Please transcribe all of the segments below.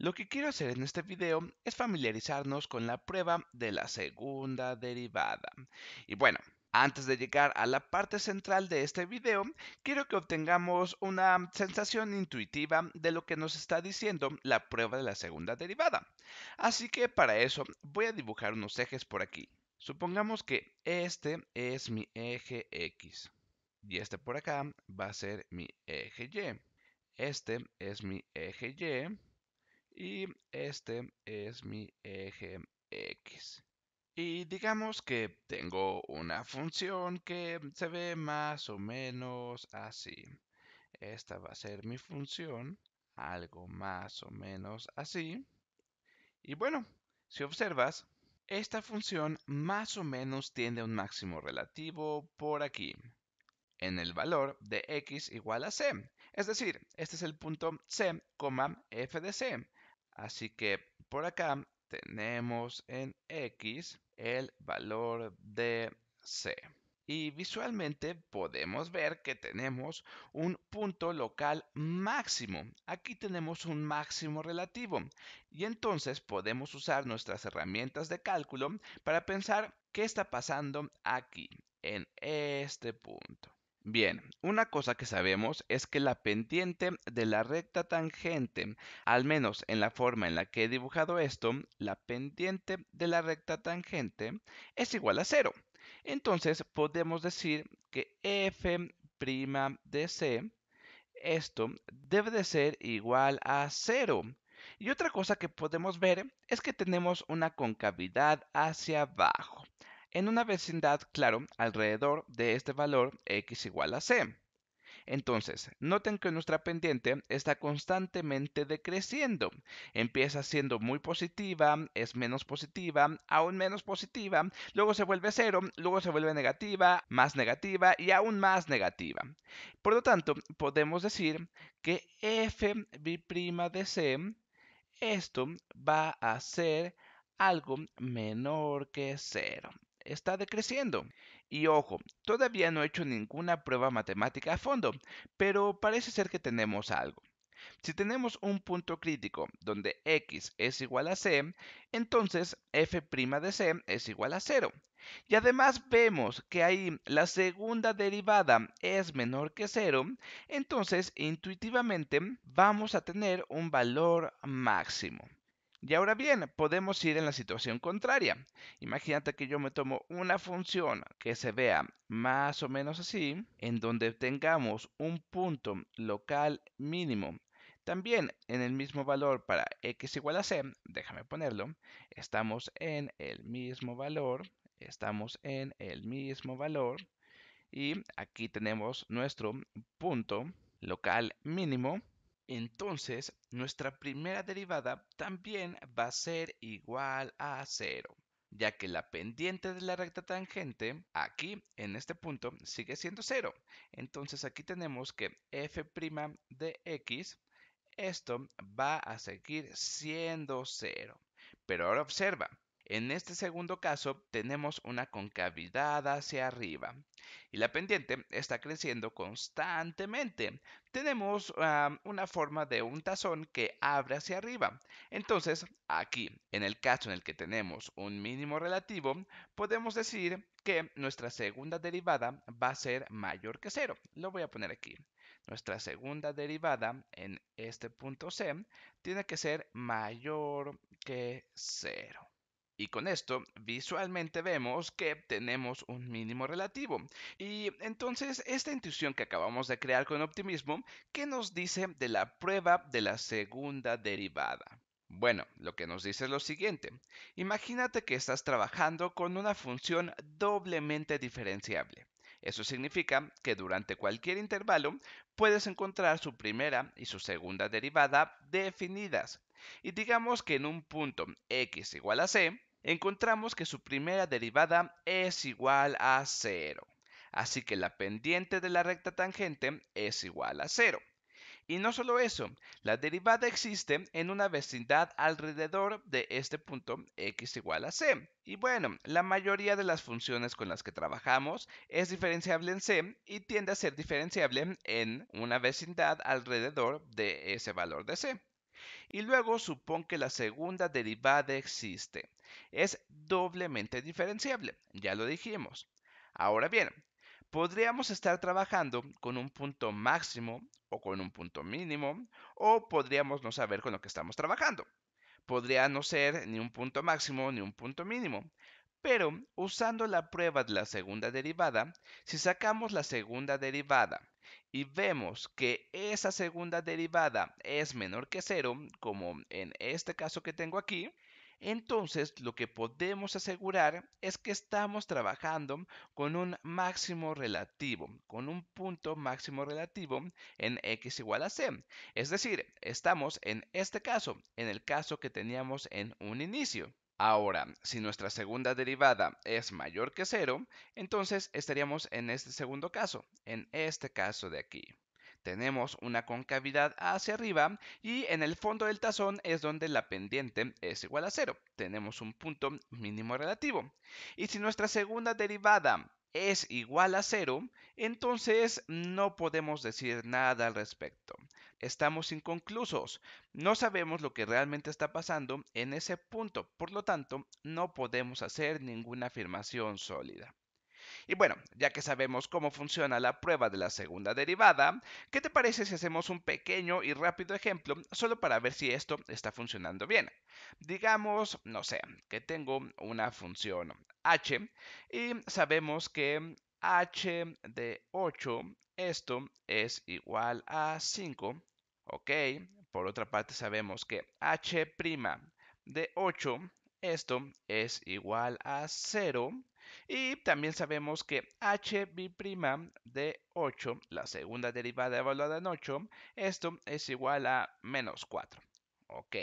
Lo que quiero hacer en este video es familiarizarnos con la prueba de la segunda derivada. Y bueno, antes de llegar a la parte central de este video, quiero que obtengamos una sensación intuitiva de lo que nos está diciendo la prueba de la segunda derivada. Así que para eso voy a dibujar unos ejes por aquí. Supongamos que este es mi eje X y este por acá va a ser mi eje Y. Este es mi eje Y y este es mi eje X. Y digamos que tengo una función que se ve más o menos así. Esta va a ser mi función, algo más o menos así. Y bueno, si observas, esta función más o menos tiene un máximo relativo por aquí, en el valor de x igual a c. Es decir, este es el punto c, f de c. Así que por acá tenemos en X el valor de C. Y visualmente podemos ver que tenemos un punto local máximo. Aquí tenemos un máximo relativo. Y entonces podemos usar nuestras herramientas de cálculo para pensar qué está pasando aquí, en este punto. Bien, una cosa que sabemos es que la pendiente de la recta tangente, al menos en la forma en la que he dibujado esto, la pendiente de la recta tangente es igual a cero. Entonces podemos decir que f' de c, esto debe de ser igual a cero. Y otra cosa que podemos ver es que tenemos una concavidad hacia abajo en una vecindad, claro, alrededor de este valor x igual a c. Entonces, noten que nuestra pendiente está constantemente decreciendo. Empieza siendo muy positiva, es menos positiva, aún menos positiva, luego se vuelve cero, luego se vuelve negativa, más negativa y aún más negativa. Por lo tanto, podemos decir que f' de c, esto va a ser algo menor que cero está decreciendo. Y ojo, todavía no he hecho ninguna prueba matemática a fondo, pero parece ser que tenemos algo. Si tenemos un punto crítico donde x es igual a c, entonces f' de c es igual a 0. Y además vemos que ahí la segunda derivada es menor que 0, entonces intuitivamente vamos a tener un valor máximo. Y ahora bien, podemos ir en la situación contraria. Imagínate que yo me tomo una función que se vea más o menos así, en donde tengamos un punto local mínimo. También en el mismo valor para x igual a c, déjame ponerlo, estamos en el mismo valor, estamos en el mismo valor, y aquí tenemos nuestro punto local mínimo entonces, nuestra primera derivada también va a ser igual a 0, ya que la pendiente de la recta tangente aquí, en este punto, sigue siendo cero. Entonces aquí tenemos que f' de x, esto va a seguir siendo cero. Pero ahora observa, en este segundo caso tenemos una concavidad hacia arriba y la pendiente está creciendo constantemente. Tenemos una forma de un tazón que abre hacia arriba. Entonces, aquí, en el caso en el que tenemos un mínimo relativo, podemos decir que nuestra segunda derivada va a ser mayor que cero. Lo voy a poner aquí. Nuestra segunda derivada en este punto C tiene que ser mayor que cero. Y con esto visualmente vemos que tenemos un mínimo relativo. Y entonces esta intuición que acabamos de crear con optimismo, ¿qué nos dice de la prueba de la segunda derivada? Bueno, lo que nos dice es lo siguiente. Imagínate que estás trabajando con una función doblemente diferenciable. Eso significa que durante cualquier intervalo puedes encontrar su primera y su segunda derivada definidas. Y digamos que en un punto x igual a c, encontramos que su primera derivada es igual a 0. Así que la pendiente de la recta tangente es igual a 0. Y no solo eso, la derivada existe en una vecindad alrededor de este punto x igual a c. Y bueno, la mayoría de las funciones con las que trabajamos es diferenciable en c y tiende a ser diferenciable en una vecindad alrededor de ese valor de c y luego supón que la segunda derivada existe. Es doblemente diferenciable, ya lo dijimos. Ahora bien, podríamos estar trabajando con un punto máximo o con un punto mínimo, o podríamos no saber con lo que estamos trabajando. Podría no ser ni un punto máximo ni un punto mínimo, pero usando la prueba de la segunda derivada, si sacamos la segunda derivada y vemos que esa segunda derivada es menor que 0, como en este caso que tengo aquí, entonces lo que podemos asegurar es que estamos trabajando con un máximo relativo, con un punto máximo relativo en x igual a c. Es decir, estamos en este caso, en el caso que teníamos en un inicio. Ahora, si nuestra segunda derivada es mayor que 0, entonces estaríamos en este segundo caso, en este caso de aquí. Tenemos una concavidad hacia arriba y en el fondo del tazón es donde la pendiente es igual a 0. Tenemos un punto mínimo relativo. Y si nuestra segunda derivada es igual a cero, entonces no podemos decir nada al respecto. Estamos inconclusos, no sabemos lo que realmente está pasando en ese punto, por lo tanto, no podemos hacer ninguna afirmación sólida. Y bueno, ya que sabemos cómo funciona la prueba de la segunda derivada, ¿qué te parece si hacemos un pequeño y rápido ejemplo solo para ver si esto está funcionando bien? Digamos, no sé, que tengo una función h y sabemos que h de 8, esto es igual a 5, ¿ok? Por otra parte sabemos que h' de 8, esto es igual a 0, y también sabemos que hb' de 8, la segunda derivada evaluada en 8, esto es igual a menos 4. Ok.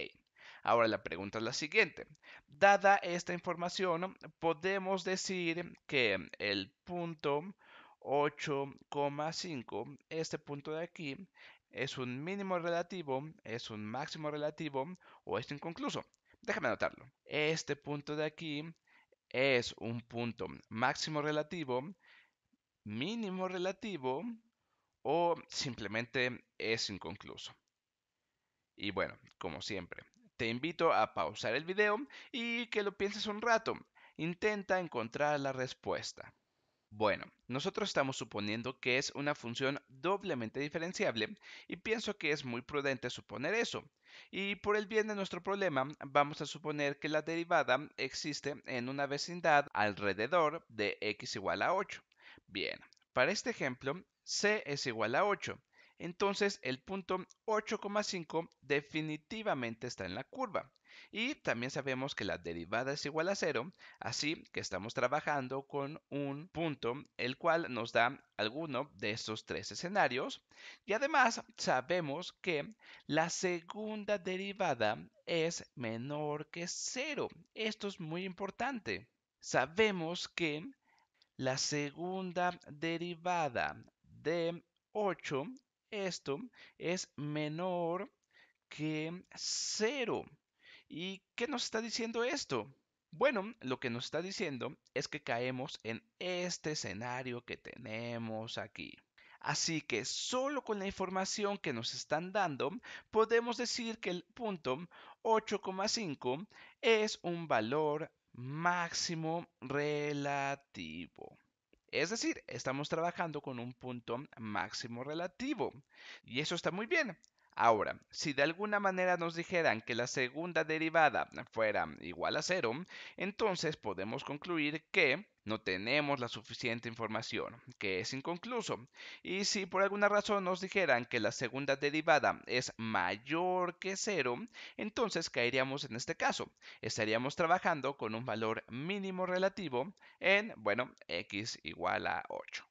Ahora la pregunta es la siguiente. Dada esta información, podemos decir que el punto 8,5, este punto de aquí, es un mínimo relativo, es un máximo relativo o es inconcluso. Déjame anotarlo. Este punto de aquí es un punto máximo relativo, mínimo relativo o simplemente es inconcluso. Y bueno, como siempre, te invito a pausar el video y que lo pienses un rato. Intenta encontrar la respuesta. Bueno, nosotros estamos suponiendo que es una función doblemente diferenciable y pienso que es muy prudente suponer eso. Y por el bien de nuestro problema, vamos a suponer que la derivada existe en una vecindad alrededor de x igual a 8. Bien, para este ejemplo, c es igual a 8 entonces el punto 8,5 definitivamente está en la curva. Y también sabemos que la derivada es igual a 0, así que estamos trabajando con un punto, el cual nos da alguno de estos tres escenarios. Y además sabemos que la segunda derivada es menor que 0, Esto es muy importante. Sabemos que la segunda derivada de 8 esto es menor que 0. ¿Y qué nos está diciendo esto? Bueno, lo que nos está diciendo es que caemos en este escenario que tenemos aquí. Así que solo con la información que nos están dando, podemos decir que el punto 8,5 es un valor máximo relativo. Es decir, estamos trabajando con un punto máximo relativo. Y eso está muy bien. Ahora, si de alguna manera nos dijeran que la segunda derivada fuera igual a cero, entonces podemos concluir que no tenemos la suficiente información, que es inconcluso. Y si por alguna razón nos dijeran que la segunda derivada es mayor que cero, entonces caeríamos en este caso. Estaríamos trabajando con un valor mínimo relativo en, bueno, x igual a 8.